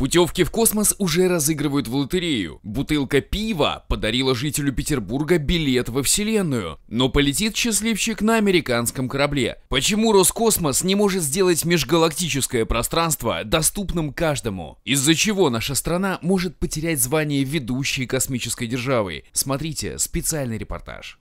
Путевки в космос уже разыгрывают в лотерею. Бутылка пива подарила жителю Петербурга билет во Вселенную. Но полетит счастливчик на американском корабле. Почему Роскосмос не может сделать межгалактическое пространство доступным каждому? Из-за чего наша страна может потерять звание ведущей космической державы? Смотрите специальный репортаж.